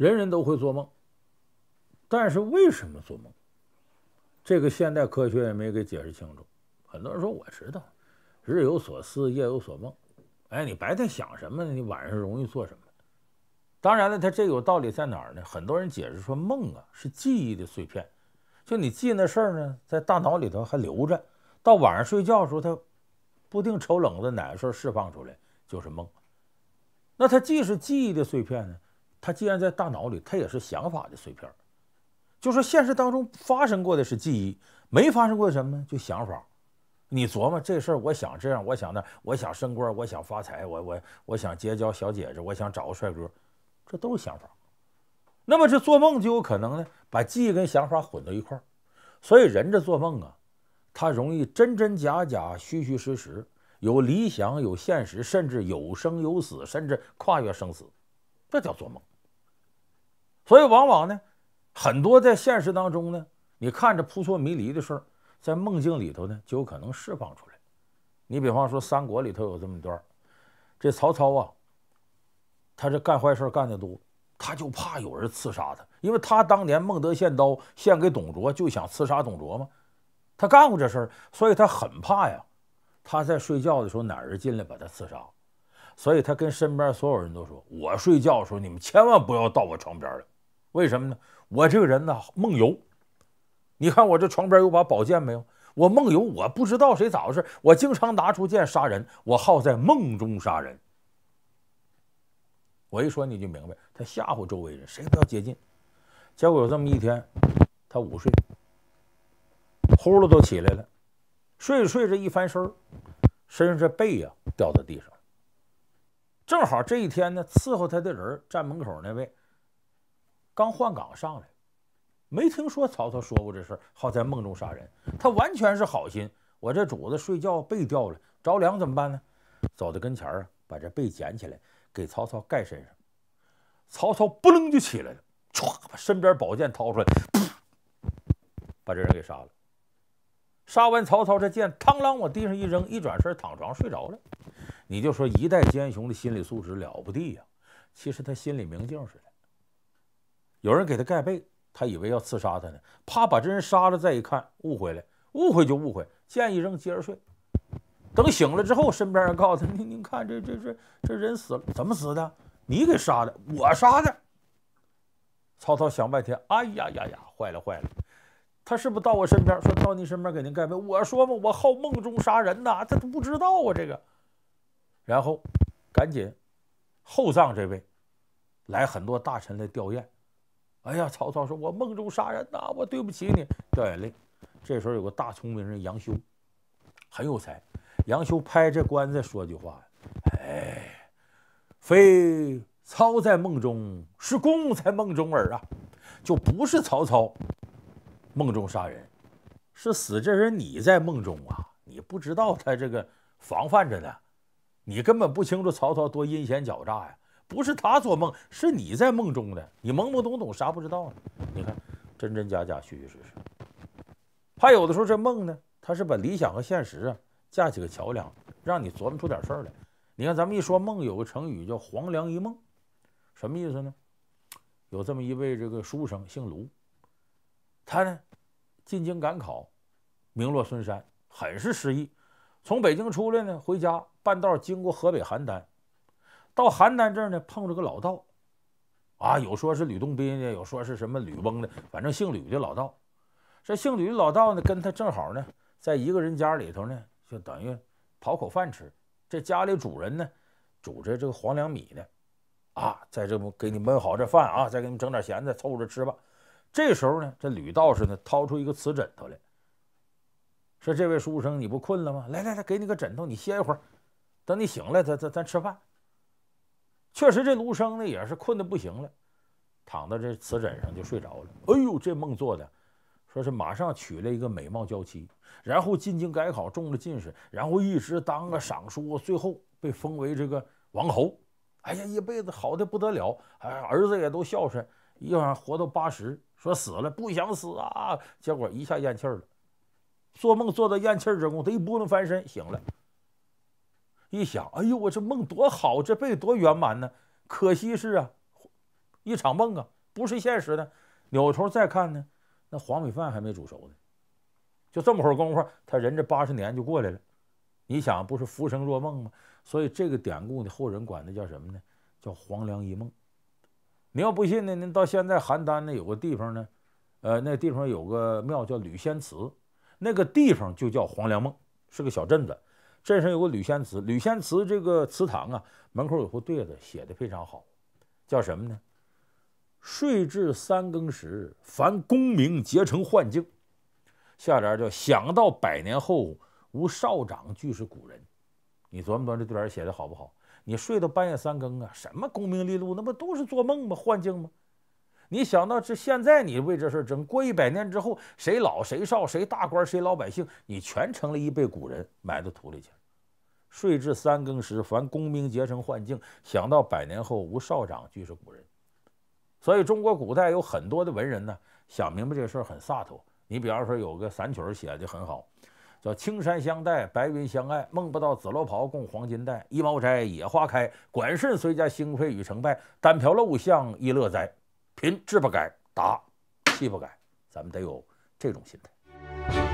人人都会做梦，但是为什么做梦？这个现代科学也没给解释清楚。很多人说我知道，日有所思，夜有所梦。哎，你白天想什么呢？你晚上容易做什么？当然了，他这有道理在哪儿呢？很多人解释说，梦啊是记忆的碎片，就你记那事儿呢，在大脑里头还留着，到晚上睡觉的时候，他不定抽冷子哪个时候释放出来就是梦。那他既是记忆的碎片呢？它既然在大脑里，它也是想法的碎片。就说现实当中发生过的是记忆，没发生过什么呢？就想法。你琢磨这事儿，我想这样，我想那，我想升官，我想发财，我我我想结交小姐姐，我想找个帅哥，这都是想法。那么这做梦就有可能呢，把记忆跟想法混到一块儿。所以人这做梦啊，他容易真真假假、虚虚实实，有理想有现实，甚至有生有死，甚至跨越生死，这叫做梦。所以往往呢，很多在现实当中呢，你看着扑朔迷离的事儿，在梦境里头呢，就有可能释放出来。你比方说《三国》里头有这么一段儿，这曹操啊，他这干坏事干得多，他就怕有人刺杀他，因为他当年孟德献刀献给董卓，就想刺杀董卓嘛，他干过这事儿，所以他很怕呀。他在睡觉的时候，哪人进来把他刺杀？所以他跟身边所有人都说：“我睡觉的时候，你们千万不要到我床边来。”为什么呢？我这个人呢，梦游。你看我这床边有把宝剑没有？我梦游，我不知道谁咋回事。我经常拿出剑杀人，我好在梦中杀人。我一说你就明白，他吓唬周围人，谁都要接近。结果有这么一天，他午睡，呼噜都起来了，睡着睡着一翻身，身上这背呀掉在地上。正好这一天呢，伺候他的人站门口那位。刚换岗上来，没听说曹操说过这事。好在梦中杀人，他完全是好心。我这主子睡觉被掉了，着凉怎么办呢？走到跟前儿啊，把这被捡起来给曹操盖身上。曹操嘣楞就起来了，唰把身边宝剑掏出来，把这人给杀了。杀完曹操这剑嘡啷往地上一扔，一转身躺床睡着了。你就说一代奸雄的心理素质了不地呀？其实他心里明镜似的。有人给他盖被，他以为要刺杀他呢，啪，把这人杀了。再一看，误会了，误会就误会，剑一扔，接着睡。等醒了之后，身边人告诉他：“您您看，这这这这人死了，怎么死的？你给杀的，我杀的。”曹操想半天：“哎呀呀呀，坏了坏了，他是不是到我身边，说到你身边给您盖被。我说嘛，我好梦中杀人呐。他都不知道啊这个。然后赶紧厚葬这位，来很多大臣来吊唁。哎呀，曹操说：“我梦中杀人呐，我对不起你，掉眼泪。”这时候有个大聪明人杨修，很有才。杨修拍这棺材说句话：“哎，非操在梦中，是公在梦中耳啊！就不是曹操梦中杀人，是死这人你在梦中啊，你不知道他这个防范着呢，你根本不清楚曹操多阴险狡诈呀。”不是他做梦，是你在梦中的。你懵懵懂懂，啥不知道呢？你看，真真假假，虚虚实实。还有的时候，这梦呢，他是把理想和现实啊架起个桥梁，让你琢磨出点事儿来。你看，咱们一说梦，有个成语叫“黄粱一梦”，什么意思呢？有这么一位这个书生，姓卢，他呢进京赶考，名落孙山，很是失意。从北京出来呢，回家半道经过河北邯郸。到邯郸这儿呢，碰着个老道，啊，有说是吕洞宾的，有说是什么吕翁的，反正姓吕的老道。这姓吕的老道呢，跟他正好呢，在一个人家里头呢，就等于讨口饭吃。这家里主人呢，煮着这个黄粱米呢，啊，在这不给你焖好这饭啊，再给你整点咸菜凑着吃吧。这时候呢，这吕道士呢，掏出一个瓷枕头来，说：“这位书生，你不困了吗？来来来，给你个枕头，你歇一会儿，等你醒了，咱咱咱吃饭。”确实，这卢生呢也是困得不行了，躺在这瓷枕上就睡着了。哎呦，这梦做的，说是马上娶了一个美貌娇妻，然后进京改考中了进士，然后一直当个赏书，最后被封为这个王侯。哎呀，一辈子好的不得了，哎，儿子也都孝顺，一晚上活到八十，说死了不想死啊，结果一下咽气儿了。做梦做到咽气儿这功，他一不能翻身，醒了。一想，哎呦，我这梦多好，这辈子多圆满呢！可惜是啊，一场梦啊，不是现实的。扭头再看呢，那黄米饭还没煮熟呢，就这么会儿功夫，他人这八十年就过来了。你想，不是浮生若梦吗？所以这个典故的后人管它叫什么呢？叫黄粱一梦。你要不信呢，您到现在邯郸那有个地方呢，呃，那地方有个庙叫吕仙祠，那个地方就叫黄粱梦，是个小镇子。镇上有个吕仙祠，吕仙祠这个祠堂啊，门口有副对子，写的非常好，叫什么呢？睡至三更时，凡功名皆成幻境。下联叫想到百年后，无少长俱是古人。你琢磨琢磨这对联写的好不好？你睡到半夜三更啊，什么功名利禄，那不都是做梦吗？幻境吗？你想到这，现在你为这事争，过一百年之后，谁老谁少，谁大官谁老百姓，你全成了一辈古人，埋到土里去了。睡至三更时，凡功名皆成幻境。想到百年后无少长，俱是古人。所以中国古代有很多的文人呢，想明白这事很洒脱。你比方说有个散曲写的很好，叫《青山相待，白云相爱》，梦不到紫罗袍共黄金带，一茅斋野花开。管甚虽家兴废与成败，单瓢陋巷亦乐哉。贫志不改，达气不改，咱们得有这种心态。